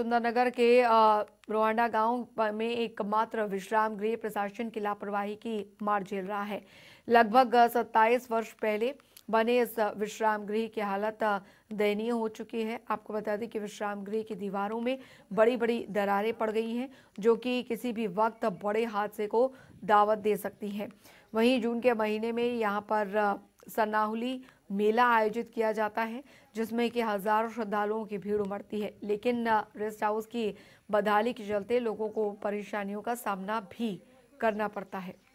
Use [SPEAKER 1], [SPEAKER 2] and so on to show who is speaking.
[SPEAKER 1] सुंदरनगर के रोहांडा गांव में एकमात्र विश्राम गृह प्रशासन की लापरवाही की मार झेल रहा है लगभग 27 वर्ष पहले बने इस विश्राम गृह की हालत दयनीय हो चुकी है आपको बता दें कि विश्राम गृह की दीवारों में बड़ी बड़ी दरारें पड़ गई हैं जो कि किसी भी वक्त बड़े हादसे को दावत दे सकती हैं वहीं जून के महीने में यहाँ पर सनाहुली मेला आयोजित किया जाता है जिसमें कि हजारों श्रद्धालुओं की भीड़ उमड़ती है लेकिन रेस्ट हाउस की बदहाली के चलते लोगों को परेशानियों का सामना भी करना पड़ता है